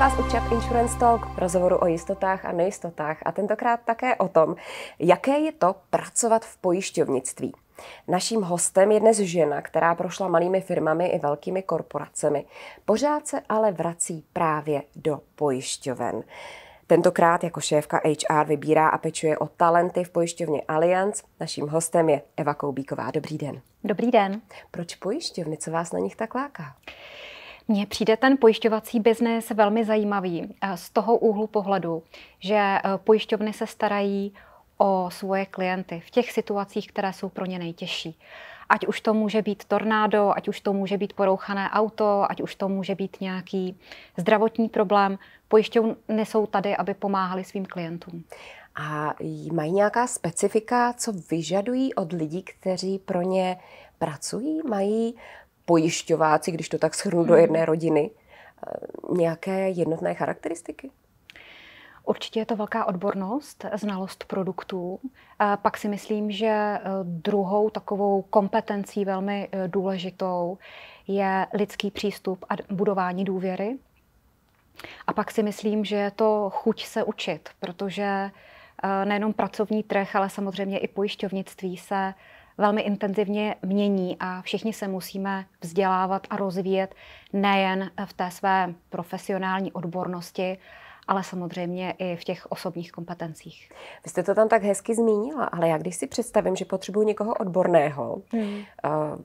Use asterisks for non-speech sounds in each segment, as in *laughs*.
vás u ČEP Insurance Talk, rozhovoru o jistotách a nejistotách a tentokrát také o tom, jaké je to pracovat v pojišťovnictví. Naším hostem je dnes žena, která prošla malými firmami i velkými korporacemi. Pořád se ale vrací právě do pojišťoven. Tentokrát jako šéfka HR vybírá a pečuje o talenty v pojišťovně Allianz. Naším hostem je Eva Koubíková. Dobrý den. Dobrý den. Proč pojišťovny, co vás na nich tak láká? Mně přijde ten pojišťovací biznes velmi zajímavý eh, z toho úhlu pohledu, že eh, pojišťovny se starají o svoje klienty v těch situacích, které jsou pro ně nejtěžší. Ať už to může být tornádo, ať už to může být porouchané auto, ať už to může být nějaký zdravotní problém, pojišťovny jsou tady, aby pomáhali svým klientům. A mají nějaká specifika, co vyžadují od lidí, kteří pro ně pracují? Mají pojišťováci, když to tak shrnu do mhm. jedné rodiny, eh, nějaké jednotné charakteristiky? Určitě je to velká odbornost, znalost produktů. Pak si myslím, že eh, druhou takovou kompetencí velmi eh, důležitou je lidský přístup a budování důvěry. A pak si myslím, že je to chuť se učit, protože nejenom pracovní trh, ale samozřejmě i pojišťovnictví se velmi intenzivně mění a všichni se musíme vzdělávat a rozvíjet nejen v té své profesionální odbornosti, ale samozřejmě i v těch osobních kompetencích. Vy jste to tam tak hezky zmínila, ale já když si představím, že potřebuji někoho odborného, mm.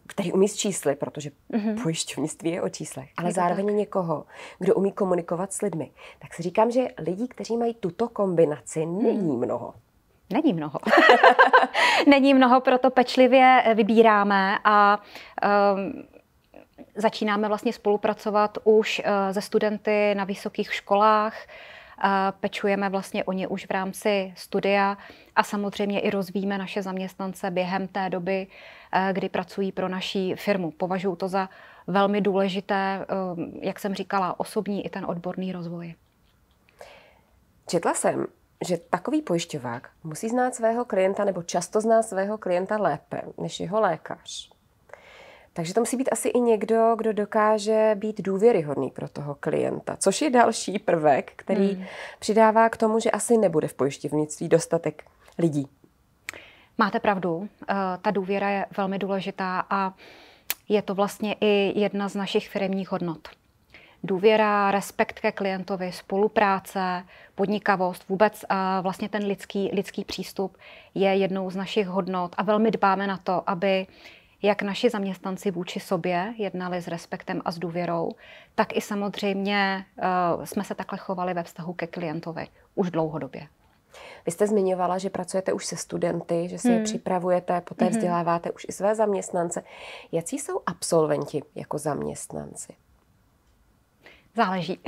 který umí s čísly, protože mm-hmm. pojišťovnictví je o číslech, ale je zároveň tak. někoho, kdo umí komunikovat s lidmi, tak si říkám, že lidí, kteří mají tuto kombinaci, není mm. mnoho. Není mnoho. *laughs* Není mnoho, proto pečlivě eh, vybíráme a um, začínáme vlastně spolupracovat už uh, eh, ze studenty na vysokých školách. Uh, pečujeme vlastně o ně už v rámci studia a samozřejmě i rozvíjíme naše zaměstnance během té doby, uh, kdy pracují pro naší firmu. Považuji to za velmi důležité, ehm, jak jsem říkala, osobní i ten odborný rozvoj. Četla jsem, že takový pojišťovák musí znát svého klienta nebo často zná svého klienta lépe než jeho lékař. Takže to musí být asi i někdo, kdo dokáže být důvěryhodný pro toho klienta, což je další prvek, který hmm. přidává k tomu, že asi nebude v pojišťovnictví dostatek lidí. Máte pravdu, eh, ta důvěra je velmi důležitá a je to vlastně i jedna z našich firmních hodnot důvěra, respekt ke klientovi, spolupráce, podnikavost, vůbec eh, vlastně ten lidský, lidský přístup je jednou z našich hodnot a velmi dbáme na to, aby jak naši zaměstnanci vůči sobě jednali s respektem a s důvěrou, tak i samozřejmě eh, jsme se takhle chovali ve vztahu ke klientovi už dlouhodobě. Vy jste zmiňovala, že pracujete už se studenty, že si hmm. je připravujete, poté hmm. vzděláváte hmm. už i své zaměstnance. Jaký jsou absolventi jako zaměstnanci? Záleží.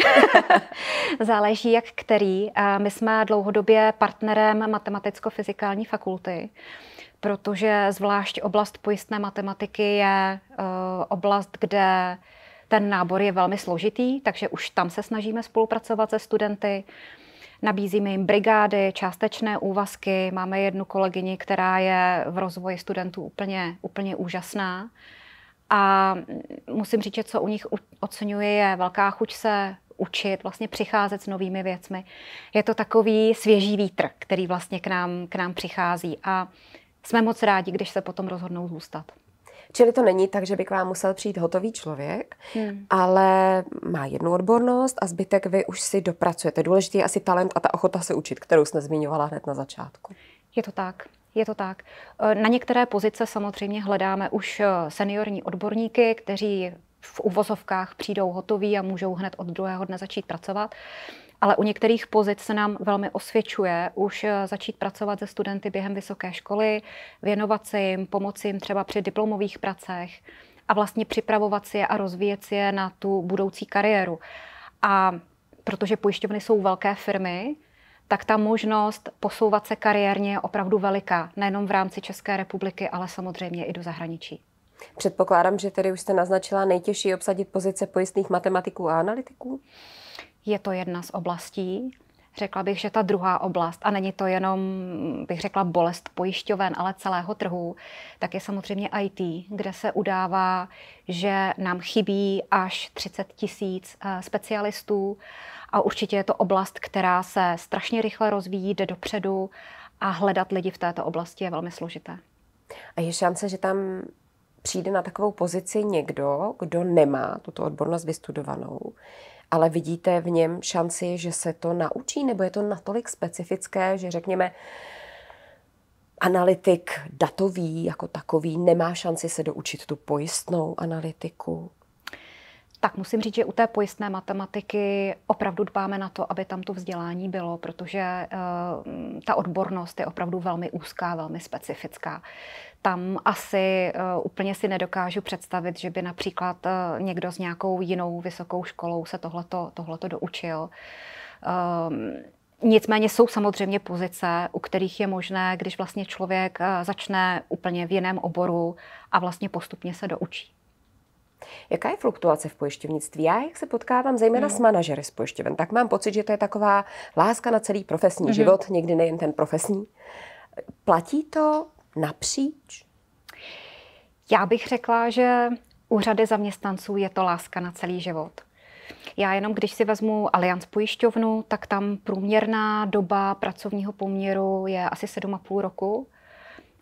*laughs* Záleží, jak který. My jsme dlouhodobě partnerem Matematicko-fyzikální fakulty, protože zvlášť oblast pojistné matematiky je eh, oblast, kde ten nábor je velmi složitý, takže už tam se snažíme spolupracovat se studenty. Nabízíme jim brigády, částečné úvazky. Máme jednu kolegyni, která je v rozvoji studentů úplně, úplně úžasná. A musím říct, že co u nich oceňuje, je velká chuť se učit, vlastně přicházet s novými věcmi. Je to takový svěží vítr, který vlastně k nám, k nám přichází a jsme moc rádi, když se potom rozhodnou zůstat. Čili to není tak, že by k vám musel přijít hotový člověk, hmm. ale má jednu odbornost a zbytek vy už si dopracujete. Důležitý je asi talent a ta ochota se učit, kterou jsme zmiňovala hned na začátku. Je to tak. Je to tak. Eh, na některé pozice samozřejmě hledáme už eh, seniorní odborníky, kteří v uvozovkách přijdou hotoví a můžou hned od druhého dne začít pracovat. Ale u některých pozic se nám velmi osvědčuje už eh, začít pracovat se studenty během vysoké školy, věnovat se jim, pomoci jim třeba při diplomových pracech a vlastně připravovat si je a rozvíjet si je na tu budoucí kariéru. A protože pojišťovny jsou velké firmy, tak ta možnost posouvat se kariérně je opravdu veliká, nejenom v rámci České republiky, ale samozřejmě i do zahraničí. Předpokládám, že tedy už jste naznačila nejtěžší obsadit pozice pojistných matematiků a analytiků? Je to jedna z oblastí. Řekla bych, že ta druhá oblast, a není to jenom, bych řekla, bolest pojišťoven, ale celého trhu, tak je samozřejmě IT, kde se udává, že nám chybí až 30 tisíc eh, specialistů a určitě je to oblast, která se strašně rychle rozvíjí, jde dopředu a hledat lidi v této oblasti je velmi složité. A je šance, že tam přijde na takovou pozici někdo, kdo nemá tuto odbornost vystudovanou, ale vidíte v něm šanci, že se to naučí, nebo je to natolik specifické, že řekněme, analytik datový jako takový nemá šanci se doučit tu pojistnou analytiku? Tak musím říct, že u té pojistné matematiky opravdu dbáme na to, aby tam to vzdělání bylo, protože uh, ta odbornost je opravdu velmi úzká, velmi specifická. Tam asi uh, úplně si nedokážu představit, že by například uh, někdo s nějakou jinou vysokou školou se tohleto, tohleto doučil. Ehm, nicméně jsou samozřejmě pozice, u kterých je možné, když vlastně člověk začne úplně v jiném oboru a vlastně postupně se doučí. Jaká je fluktuace v pojišťovnictví? Já, jak se potkávám zejména no. s manažery z pojišťoven, tak mám pocit, že to je taková láska na celý profesní mm-hmm. život, někdy nejen ten profesní. Platí to napříč? Já bych řekla, že u řady zaměstnanců je to láska na celý život. Já jenom, když si vezmu Allianz pojišťovnu, tak tam průměrná doba pracovního poměru je asi 7,5 roku.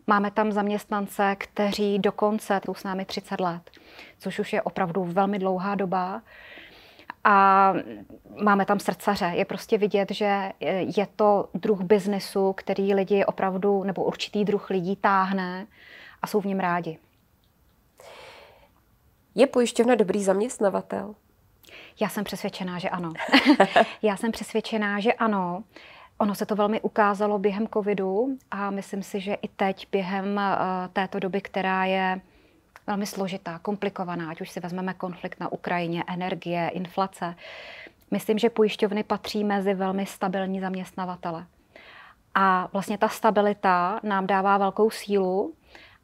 Máme tam zaměstnance, kteří dokonce jsou s námi 30 let, což už je opravdu velmi dlouhá doba. A máme tam srdcaře. Je prostě vidět, že je to druh biznesu, který lidi opravdu, nebo určitý druh lidí táhne a jsou v něm rádi. Je pojišťovna dobrý zaměstnavatel? Já jsem přesvědčená, že ano. *laughs* Já jsem přesvědčená, že ano. Ono se to velmi ukázalo během covidu a myslím si, že i teď během eh, této doby, která je velmi složitá, komplikovaná, ať už si vezmeme konflikt na Ukrajině, energie, inflace, myslím, že pojišťovny patří mezi velmi stabilní zaměstnavatele. A vlastně ta stabilita nám dává velkou sílu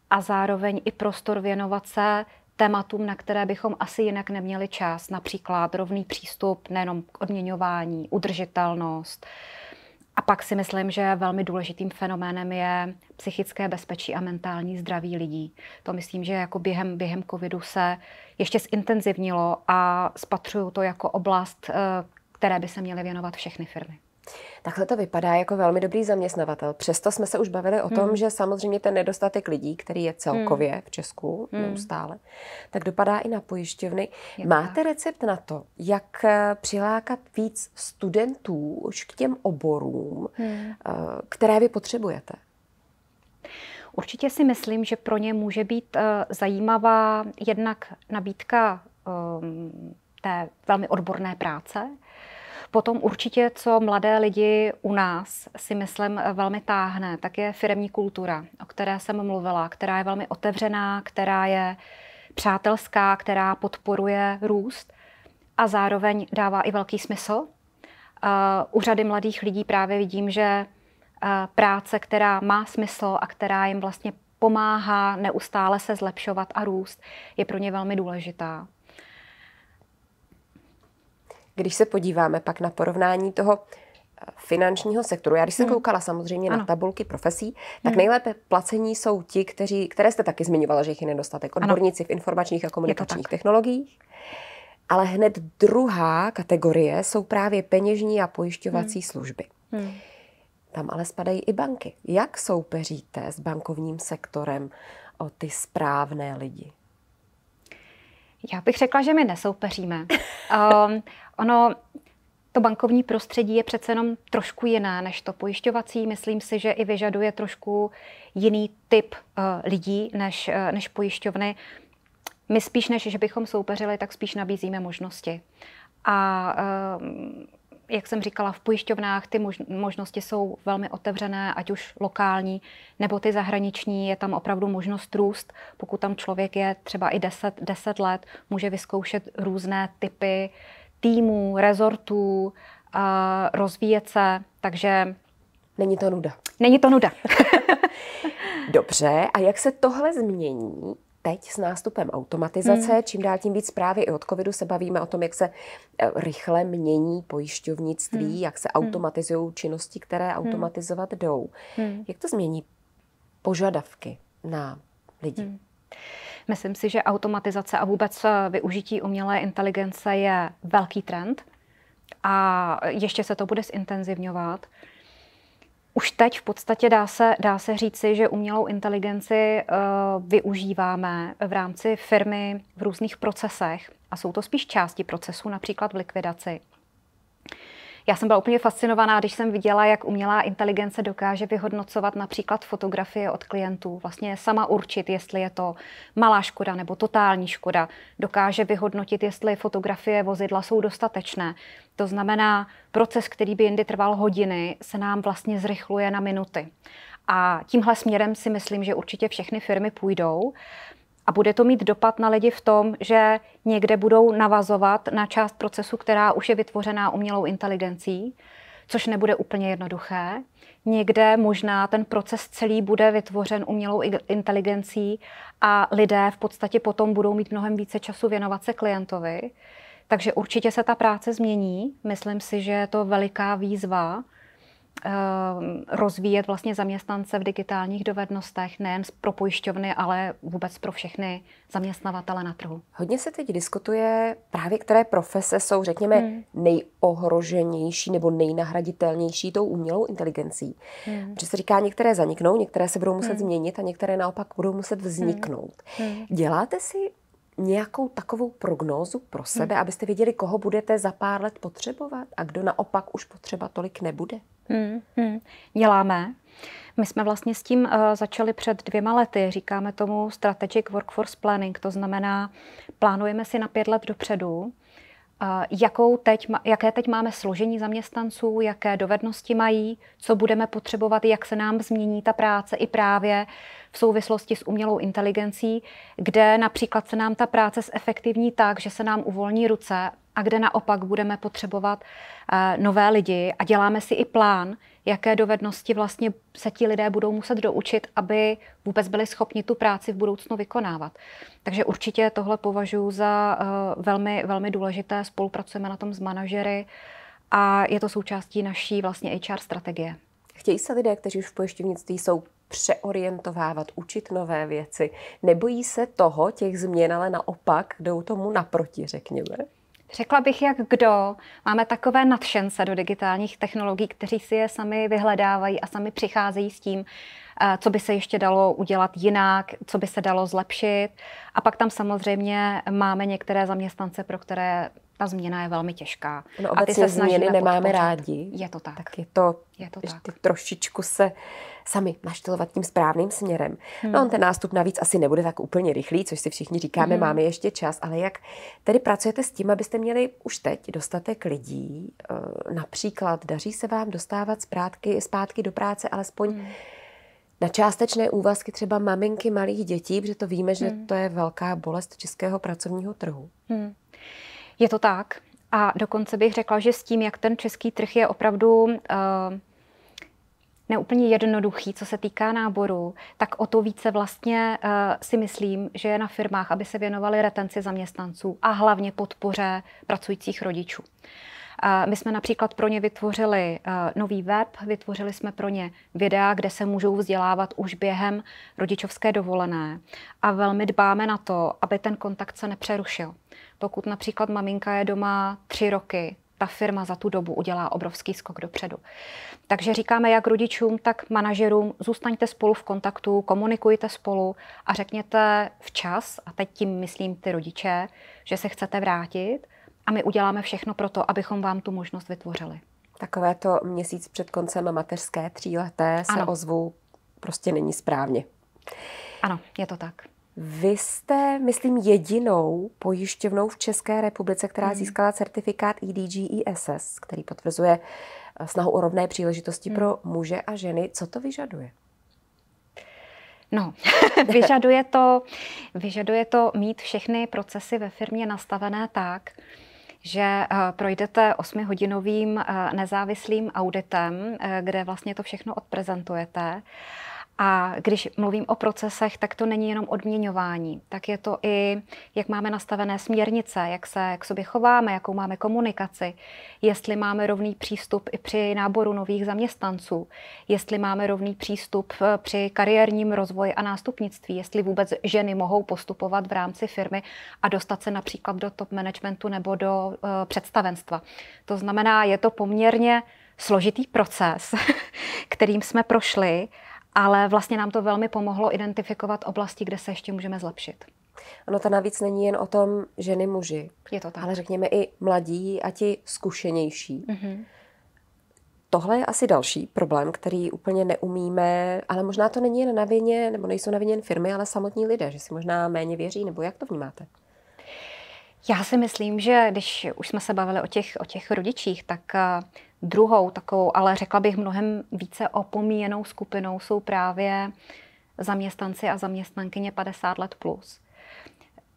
a zároveň i prostor věnovat se tématům, na které bychom asi jinak neměli čas, například rovný přístup nejenom k odměňování, udržitelnost, uh, a pak si myslím, že velmi důležitým fenoménem je psychické bezpečí a mentální zdraví lidí. To myslím, že jako během, během covidu se ještě zintenzivnilo a spatřuju to jako oblast, eh, které by se měly věnovat všechny firmy. Takhle to vypadá jako velmi dobrý zaměstnavatel. Přesto jsme se už bavili o tom, hmm. že samozřejmě ten nedostatek lidí, který je celkově hmm. v Česku hmm. neustále, tak dopadá i na pojišťovny. Je Máte tak. recept na to, jak eh, přilákat víc studentů už k těm oborům, hmm. Eh, které vy potřebujete? Určitě si myslím, že pro ně může být uh, zajímavá jednak nabídka um, té velmi odborné práce, Potom určitě, co mladé lidi u nás si myslím eh, velmi táhne, tak je firemní kultura, o které jsem mluvila, která je velmi otevřená, která je přátelská, která podporuje růst a zároveň dává i velký smysl. Eh, u řady mladých lidí právě vidím, že eh, práce, která má smysl a která jim vlastně pomáhá neustále se zlepšovat a růst, je pro ně velmi důležitá. Když se podíváme pak na porovnání toho eh, finančního sektoru. Já když jsem hmm. koukala samozřejmě ano. na tabulky profesí, tak hmm. nejlépe placení jsou ti, kteří, které jste taky zmiňovala, že jich je nedostatek. Odborníci ano. v informačních a komunikačních technologiích. Ale hned druhá kategorie jsou právě peněžní a pojišťovací hmm. služby. Hmm. Tam ale spadají i banky. Jak soupeříte s bankovním sektorem o ty správné lidi? Já bych řekla, že my nesoupeříme. Um, *laughs* Ono to bankovní prostředí je přece jenom trošku jiné než to pojišťovací. Myslím si, že i vyžaduje trošku jiný typ uh, lidí než, uh, než pojišťovny. My spíš než, že bychom soupeřili, tak spíš nabízíme možnosti. A uh, jak jsem říkala, v pojišťovnách ty možnosti jsou velmi otevřené, ať už lokální nebo ty zahraniční. Je tam opravdu možnost růst. Pokud tam člověk je třeba i 10, 10 let, může vyzkoušet různé typy uh, týmů, rezortů, eh, rozvíjet se, takže... Není to nuda. Není to nuda. *laughs* Dobře, a jak se tohle změní teď s nástupem automatizace, hmm. čím dál tím víc právě i od covidu se bavíme o tom, jak se eh, rychle mění pojišťovnictví, hmm. jak se hmm. automatizují činnosti, které hmm. automatizovat jdou. Hmm. Jak to změní požadavky na lidi? Hmm. Myslím si, že automatizace a vůbec eh, využití umělé inteligence je velký trend a ještě se to bude zintenzivňovat. Už teď v podstatě dá se, dá se říci, že umělou inteligenci uh, využíváme v rámci firmy v různých procesech a jsou to spíš části procesu, například v likvidaci. Já jsem byla úplně fascinovaná, když jsem viděla, jak umělá inteligence dokáže vyhodnocovat například fotografie od klientů, vlastně sama určit, jestli je to malá škoda nebo totální škoda. Dokáže vyhodnotit, jestli fotografie vozidla jsou dostatečné. To znamená, proces, který by jindy trval hodiny, se nám vlastně zrychluje na minuty. A tímhle směrem si myslím, že určitě všechny firmy půjdou. A bude to mít dopad na lidi v tom, že někde budou navazovat na část procesu, která už je vytvořená umělou inteligencí, což nebude úplně jednoduché. Někde možná ten proces celý bude vytvořen umělou inteligencí a lidé v podstatě potom budou mít mnohem více času věnovat se klientovi. Takže určitě se ta práce změní. Myslím si, že je to veliká výzva Ehm, rozvíjet vlastně zaměstnance v digitálních dovednostech, nejen pro pojišťovny, ale vůbec pro všechny zaměstnavatele na trhu. Hodně se teď diskutuje právě, které profese jsou, řekněme, hmm. nejohroženější nebo nejnahraditelnější tou umělou inteligencí. Hmm. Protože se říká, některé zaniknou, některé se budou muset hmm. změnit a některé naopak budou muset hmm. vzniknout. Hmm. Děláte si nějakou takovou prognózu pro hmm. sebe, hmm. abyste věděli, koho budete za pár let potřebovat a kdo naopak už potřeba tolik nebude? Hmm, hmm. Děláme. My jsme vlastně s tím uh, začali před dvěma lety. Říkáme tomu Strategic Workforce Planning, to znamená, plánujeme si na pět let dopředu, eh, jakou teď, jaké teď máme složení zaměstnanců, jaké dovednosti mají, co budeme potřebovat, jak se nám změní ta práce i právě v souvislosti s umělou inteligencí, kde například se nám ta práce zefektivní tak, že se nám uvolní ruce a kde naopak budeme potřebovat eh, nové lidi a děláme si i plán, jaké dovednosti vlastně se ti lidé budou muset doučit, aby vůbec byli schopni tu práci v budoucnu vykonávat. Takže určitě tohle považuji za eh, velmi, velmi důležité. Spolupracujeme na tom s manažery a je to součástí naší vlastně HR strategie. Chtějí se lidé, kteří už v pojišťovnictví jsou, přeorientovávat, učit nové věci? Nebojí se toho, těch změn, ale naopak jdou tomu naproti, řekněme? Řekla bych, jak kdo. Máme takové nadšence do digitálních technologií, kteří si je sami vyhledávají a sami přicházejí s tím, eh, co by se ještě dalo udělat jinak, co by se dalo zlepšit. A pak tam samozřejmě máme některé zaměstnance, pro které ta změna je velmi těžká. No, a ty se změny nemáme podpořit. rádi. Je to tak. Tak je to, je to tak. Ty trošičku se sami naštelovat tím správným směrem. No, hmm. No on ten nástup navíc asi nebude tak úplně rychlý, což si všichni říkáme, hmm. máme ještě čas, ale jak tedy pracujete s tím, abyste měli už teď dostatek lidí, eh, například daří se vám dostávat zpátky, zpátky do práce alespoň hmm na částečné úvazky třeba maminky malých dětí, protože to víme, že hmm. to je velká bolest českého pracovního trhu. Hmm. Je to tak. A dokonce bych řekla, že s tím, jak ten český trh je opravdu uh, neúplně jednoduchý, co se týká náboru, tak o to více vlastně uh, si myslím, že je na firmách, aby se věnovali retenci zaměstnanců a hlavně podpoře pracujících rodičů. Eh, my jsme například pro ně vytvořili nový web, vytvořili jsme pro ně videa, kde se můžou vzdělávat už během rodičovské dovolené a velmi dbáme na to, aby ten kontakt se nepřerušil. Pokud například maminka je doma tři roky, ta firma za tu dobu udělá obrovský skok dopředu. Takže říkáme jak rodičům, tak manažerům, zůstaňte spolu v kontaktu, komunikujte spolu a řekněte včas, a teď tím myslím ty rodiče, že se chcete vrátit a my uděláme všechno pro to, abychom vám tu možnost vytvořili. Takové to měsíc před koncem mateřské tříleté se ano. ozvu, prostě není správně. Ano, je to tak. Vy jste, myslím, jedinou pojišťovnou v České republice, která mm. získala certifikát EDGESS, který potvrzuje eh, snahu o rovné příležitosti mm. pro muže a ženy. Co to vyžaduje? No, *laughs* vyžaduje to, vyžaduje to mít všechny procesy ve firmě nastavené tak, že eh, projdete osmihodinovým eh, nezávislým auditem, kde vlastně to všechno odprezentujete a když mluvím o procesech, tak to není jenom odměňování, tak je to i, jak máme nastavené směrnice, jak se k sobě chováme, jakou máme komunikaci, jestli máme rovný přístup i při náboru nových zaměstnanců, jestli máme rovný přístup eh, při kariérním rozvoji a nástupnictví, jestli vůbec ženy mohou postupovat v rámci firmy a dostat se například do top managementu nebo do uh, představenstva. To znamená, je to poměrně složitý proces, *laughs* kterým jsme prošli ale vlastně nám to velmi pomohlo identifikovat oblasti, kde se ještě můžeme zlepšit. Ono to navíc není jen o tom ženy, muži. Je to tak. Ale řekněme i mladí a ti zkušenější. Mm-hmm. Tohle je asi další problém, který úplně neumíme, ale možná to není jen na vině, nebo nejsou na vině jen firmy, ale samotní lidé, že si možná méně věří, nebo jak to vnímáte? Já si myslím, že když už jsme se bavili o těch, o těch rodičích, tak eh, Druhou takovou, ale řekla bych mnohem více opomíjenou skupinou jsou právě zaměstnanci a zaměstnankyně 50 let plus.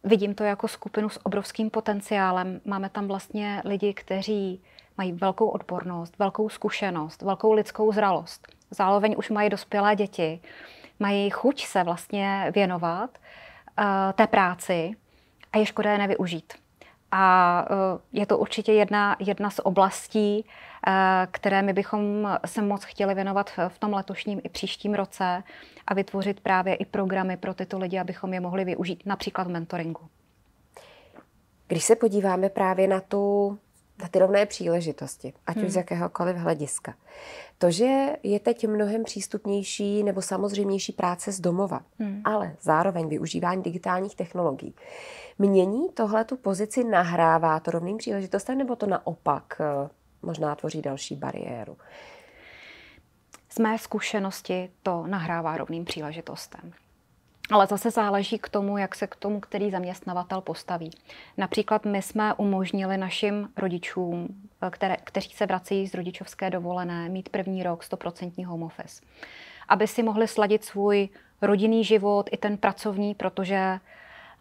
Vidím to jako skupinu s obrovským potenciálem. Máme tam vlastně lidi, kteří mají velkou odbornost, velkou zkušenost, velkou lidskou zralost. Zároveň už mají dospělé děti, mají chuť se vlastně věnovat uh, té práci a je škoda je nevyužít. A uh, je to určitě jedna, jedna z oblastí, Eh, které my bychom se moc chtěli věnovat v tom letošním i příštím roce a vytvořit právě i programy pro tyto lidi, abychom je mohli využít například v mentoringu. Když se podíváme právě na tu na ty rovné příležitosti, ať hmm. už z jakéhokoliv hlediska. To, že je teď mnohem přístupnější nebo samozřejmější práce z domova, hmm. ale zároveň využívání digitálních technologií, mění tohle tu pozici, nahrává to rovným příležitostem, nebo to naopak eh, možná tvoří další bariéru. Z mé zkušenosti to nahrává rovným příležitostem. Ale zase záleží k tomu, jak se k tomu, který zaměstnavatel postaví. Například my jsme umožnili našim rodičům, eh, které, kteří se vrací z rodičovské dovolené, mít první rok 100% home office. Aby si mohli sladit svůj rodinný život i ten pracovní, protože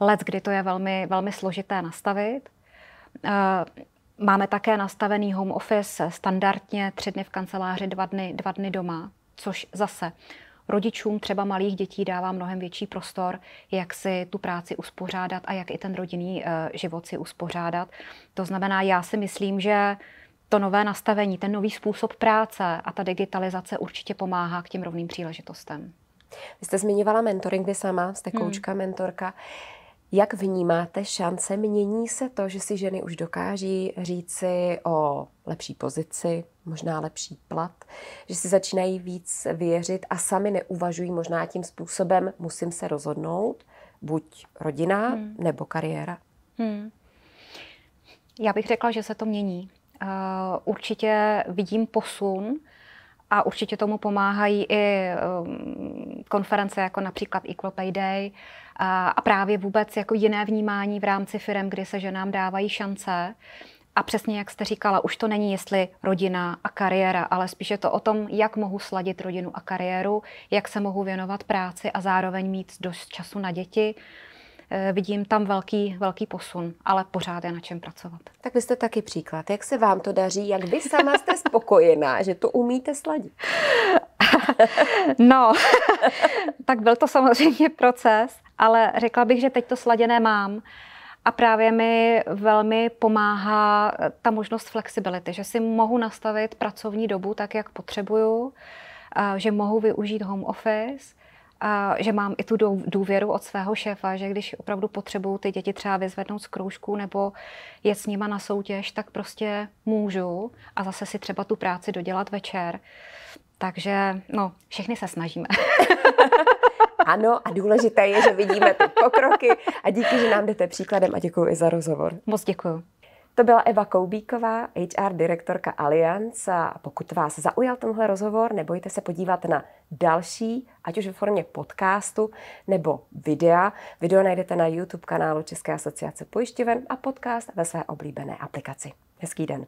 let, kdy to je velmi, velmi složité nastavit. Eh, Máme také nastavený home office standardně tři dny v kanceláři, dva dny, dva dny doma, což zase rodičům třeba malých dětí dává mnohem větší prostor, jak si tu práci uspořádat a jak i ten rodinný eh, život si uspořádat. To znamená, já si myslím, že to nové nastavení, ten nový způsob práce a ta digitalizace určitě pomáhá k těm rovným příležitostem. Vy jste zmiňovala mentoring, vy sama jste hmm. koučka, hmm. mentorka. Jak vnímáte šance? Mění se to, že si ženy už dokáží říci o lepší pozici, možná lepší plat, že si začínají víc věřit a sami neuvažují možná tím způsobem, musím se rozhodnout, buď rodina hmm. nebo kariéra. Hmm. Já bych řekla, že se to mění. Uh, určitě vidím posun a určitě tomu pomáhají i um, konference jako například Equal Pay Day a, a právě vůbec jako jiné vnímání v rámci firm, kdy se ženám dávají šance. A přesně jak jste říkala, už to není jestli rodina a kariéra, ale spíše to o tom, jak mohu sladit rodinu a kariéru, jak se mohu věnovat práci a zároveň mít dost času na děti. Uh, Eh, vidím tam velký, velký posun, ale pořád je na čem pracovat. Tak vy jste taky příklad. Jak se vám to daří? Jak vy sama jste *laughs* spokojená, že to umíte sladit? *laughs* no, *laughs* tak byl to samozřejmě proces, ale řekla bych, že teď to sladěné mám. A právě mi velmi pomáhá eh, ta možnost flexibility, že si mohu nastavit pracovní dobu tak, jak potřebuju, eh, že mohu využít home office, a že mám i tu důvěru od svého šéfa, že když opravdu potřebuju ty děti třeba vyzvednout z kroužku nebo je s nima na soutěž, tak prostě můžu a zase si třeba tu práci dodělat večer. Takže no, všechny se snažíme. *laughs* ano, a důležité je, že vidíme ty pokroky a díky, že nám jdete příkladem a děkuji i za rozhovor. Moc děkuji. To byla Eva Koubíková, HR direktorka Allianz a pokud vás zaujal tenhle rozhovor, nebojte se podívat na další, ať už ve formě podcastu nebo videa. Video najdete na YouTube kanálu České asociace pojišťoven a podcast ve své oblíbené aplikaci. Hezký den.